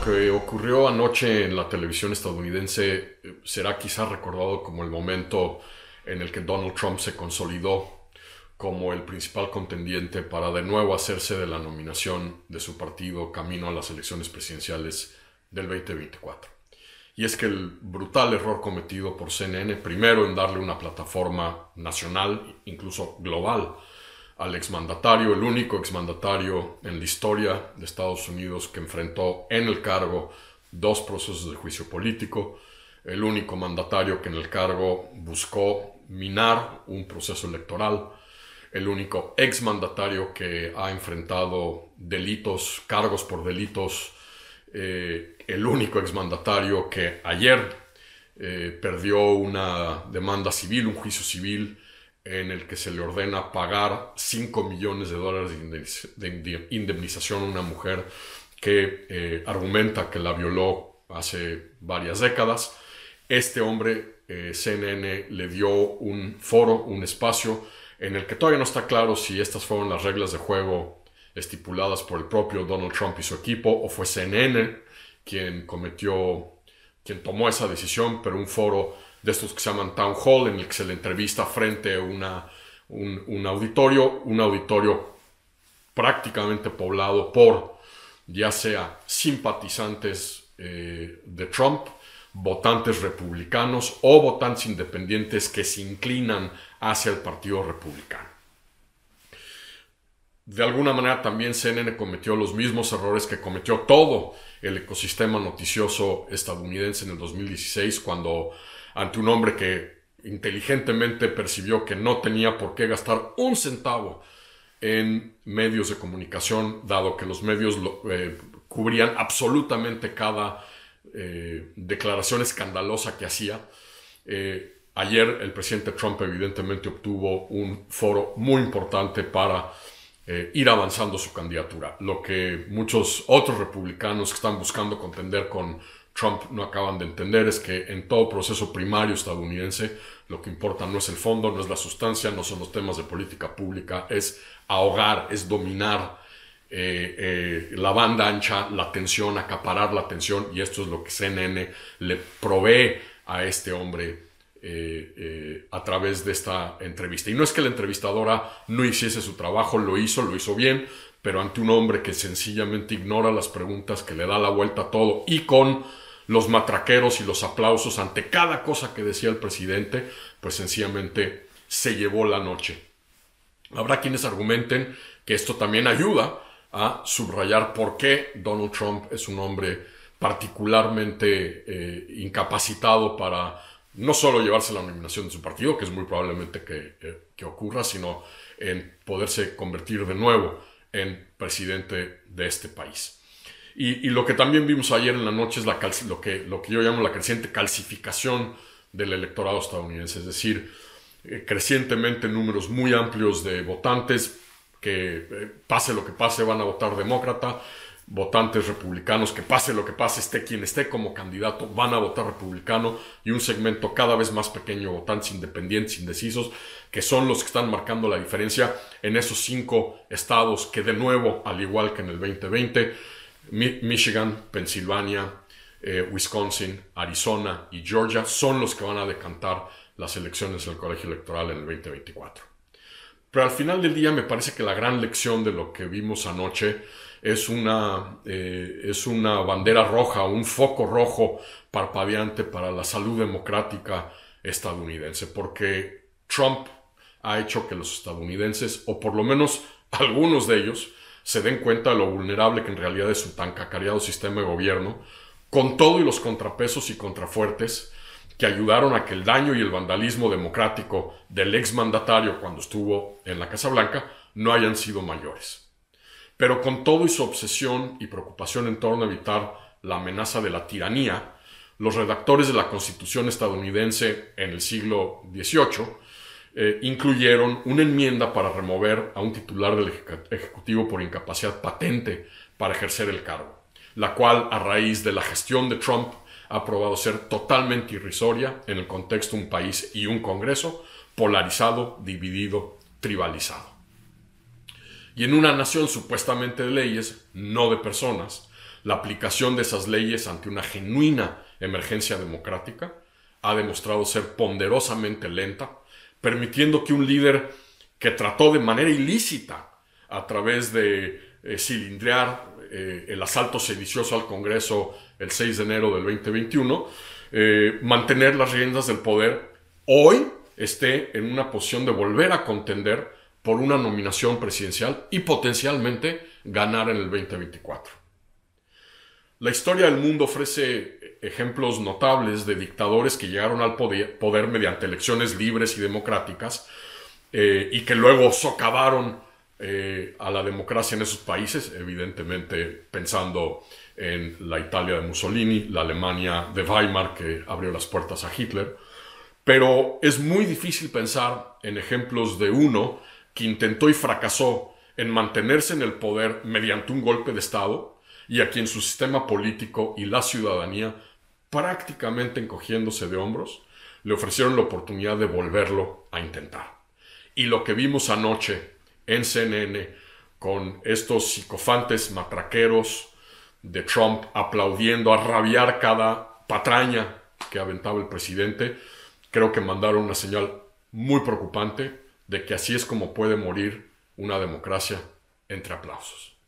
lo que ocurrió anoche en la televisión estadounidense eh, será quizás recordado como el momento en el que Donald Trump se consolidó como el principal contendiente para de nuevo hacerse de la nominación de su partido camino a las elecciones presidenciales del 2024. Y es que el brutal error cometido por CNN, primero en darle una plataforma nacional, incluso global, al exmandatario, el único exmandatario en la historia de Estados Unidos que enfrentó en el cargo dos procesos de juicio político, el único mandatario que en el cargo buscó minar un proceso electoral, el único exmandatario que ha enfrentado delitos, cargos por delitos, eh, el único exmandatario que ayer eh, perdió una demanda civil, un juicio civil, en el que se le ordena pagar 5 millones de dólares de indemnización a una mujer que eh, argumenta que la violó hace varias décadas. Este hombre, eh, CNN, le dio un foro, un espacio en el que todavía no está claro si estas fueron las reglas de juego estipuladas por el propio Donald Trump y su equipo o fue CNN quien cometió, quien tomó esa decisión, pero un foro de estos que se llaman town hall, en el que se le entrevista frente a un, auditorio, un auditorio prácticamente poblado por ya sea simpatizantes eh, de Trump, votantes republicanos o votantes independientes que se inclinan hacia el Partido Republicano de alguna manera también CNN cometió los mismos errores que cometió todo el ecosistema noticioso estadounidense en el 2016 cuando ante un hombre que inteligentemente percibió que no tenía por qué gastar un centavo en medios de comunicación, dado que los medios eh, cubrían absolutamente cada eh, declaración escandalosa que hacía. Eh, ayer el presidente Trump evidentemente obtuvo un foro muy importante para eh, ir avanzando su candidatura, lo que muchos otros republicanos que están buscando contender con Trump no acaban de entender es que en todo proceso primario estadounidense lo que importa no es el fondo, no es la sustancia, no son los temas de política pública, es ahogar, es dominar eh, eh, la banda ancha, la atención, acaparar la atención y esto es lo que CNN le provee a este hombre eh, eh, a través de esta entrevista. Y no es que la entrevistadora no hiciese su trabajo, lo hizo, lo hizo bien, pero ante un hombre que sencillamente ignora las preguntas, que le da la vuelta a todo y con los matraqueros y los aplausos ante cada cosa que decía el presidente, pues sencillamente se llevó la noche. Habrá quienes argumenten que esto también ayuda a subrayar por qué Donald Trump es un hombre particularmente eh, incapacitado para no solo llevarse la nominación de su partido, que es muy probablemente que, ocurra, sino en poderse convertir de nuevo en presidente de este país. Y, lo que también vimos ayer en la noche es la lo, que, lo que yo llamo la creciente calcificación del electorado estadounidense, es decir, eh, crecientemente números muy amplios de votantes que eh, pase lo que pase van a votar demócrata, votantes republicanos que pase lo que pase, esté quien esté como candidato, van a votar republicano y un segmento cada vez más pequeño, votantes independientes, indecisos, que son los que están marcando la diferencia en esos cinco estados que de nuevo, al igual que en el 2020, Michigan, Pensilvania, eh, Wisconsin, Arizona y Georgia son los que van a decantar las elecciones del colegio electoral en el 2024. Pero al final del día me parece que la gran lección de lo que vimos anoche es una, eh, es una bandera roja, un foco rojo parpadeante para la salud democrática estadounidense, porque Trump ha hecho que los estadounidenses, o por lo menos algunos de ellos, se den cuenta de lo vulnerable que en realidad es su tan cacareado sistema de gobierno, con todo y los contrapesos y contrafuertes que ayudaron a que el daño y el vandalismo democrático del exmandatario cuando estuvo en la Casa Blanca no hayan sido mayores. Pero con todo y su obsesión y preocupación en torno a evitar la amenaza de la tiranía, los redactores de la Constitución estadounidense en el siglo XVIII eh, incluyeron una enmienda para remover a un titular del Ejecutivo por incapacidad patente para ejercer el cargo, la cual a raíz de la gestión de Trump ha probado ser totalmente irrisoria en el contexto de un país y un Congreso polarizado, dividido, tribalizado. Y en una nación supuestamente de leyes, no de personas, la aplicación de esas leyes ante una genuina emergencia democrática ha demostrado ser ponderosamente lenta, permitiendo que un líder que trató de manera ilícita a través de eh, cilindrear eh, el asalto sedicioso al Congreso el 6 de enero del 2021, eh, mantener las riendas del poder hoy esté en una posición de volver a contender por una nominación presidencial y potencialmente ganar en el 2024. La historia del mundo ofrece ejemplos notables de dictadores que llegaron al poder, mediante elecciones libres y democráticas eh, y que luego socavaron eh, a la democracia en esos países, evidentemente pensando en la Italia de Mussolini, la Alemania de Weimar, que abrió las puertas a Hitler. Pero es muy difícil pensar en ejemplos de uno que intentó y fracasó en mantenerse en el poder mediante un golpe de Estado y a quien su sistema político y la ciudadanía, prácticamente encogiéndose de hombros, le ofrecieron la oportunidad de volverlo a intentar. Y lo que vimos anoche en CNN con estos psicofantes matraqueros de Trump aplaudiendo a rabiar cada patraña que aventaba el presidente, creo que mandaron una señal muy preocupante de que así es como puede morir una democracia entre aplausos.